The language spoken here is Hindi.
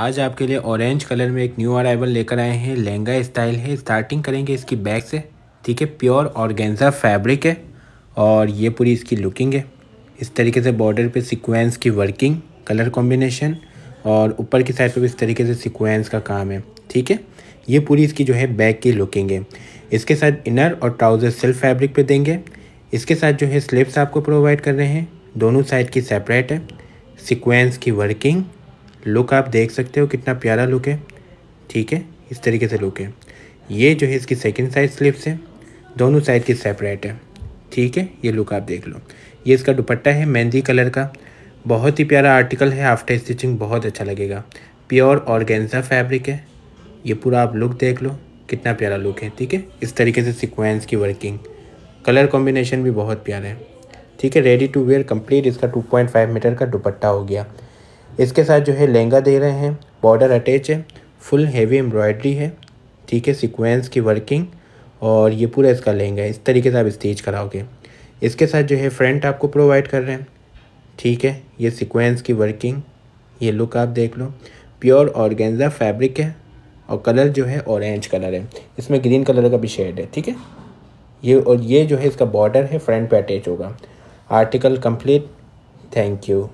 आज आपके लिए ऑरेंज कलर में एक न्यू अराइवल लेकर आए हैं लहंगा स्टाइल है स्टार्टिंग करेंगे इसकी बैक से ठीक है प्योर ऑर्गेन्जा फैब्रिक है और ये पूरी इसकी लुकिंग है इस तरीके से बॉर्डर पे सीक्वेंस की वर्किंग कलर कॉम्बिनेशन और ऊपर की साइड पे भी इस तरीके से सीक्वेंस का काम है ठीक है ये पूरी इसकी जो है बैक की लुकिंग है इसके साथ इनर और ट्राउज़र सेल्फ फैब्रिक पे देंगे इसके साथ जो है स्लिप्स आपको प्रोवाइड कर रहे हैं दोनों साइड की सेपरेट है सिक्वेंस की वर्किंग लुक आप देख सकते हो कितना प्यारा लुक है ठीक है इस तरीके से लुक है ये जो है इसकी सेकेंड साइड स्लिप्स है दोनों साइड की सेपरेट है ठीक है ये लुक आप देख लो ये इसका दुपट्टा है मेहंदी कलर का बहुत ही प्यारा आर्टिकल है आफ्टर स्टिचिंग बहुत अच्छा लगेगा प्योर ऑर्गेन्जा फैब्रिक है ये पूरा आप लुक देख लो कितना प्यारा लुक है ठीक है इस तरीके से सिक्वेंस की वर्किंग कलर कॉम्बिनेशन भी बहुत प्यारा है ठीक है रेडी टू वेयर कंप्लीट इसका 2.5 मीटर का दुपट्टा हो गया इसके साथ जो है लहंगा दे रहे हैं बॉर्डर अटैच है फुल हेवी एम्ब्रॉयडरी है ठीक है सीक्वेंस की वर्किंग और ये पूरा इसका लहंगा है इस तरीके से आप स्टिच कराओगे इसके साथ जो है फ्रंट आपको प्रोवाइड कर रहे हैं ठीक है ये सीक्वेंस की वर्किंग ये लुक आप देख लो प्योर ऑर्गेंजा फैब्रिक है और कलर जो है ऑरेंज कलर है इसमें ग्रीन कलर का भी शेड है ठीक है ये और ये जो है इसका बॉर्डर है फ्रंट पे अटैच होगा आर्टिकल कंप्लीट थैंक यू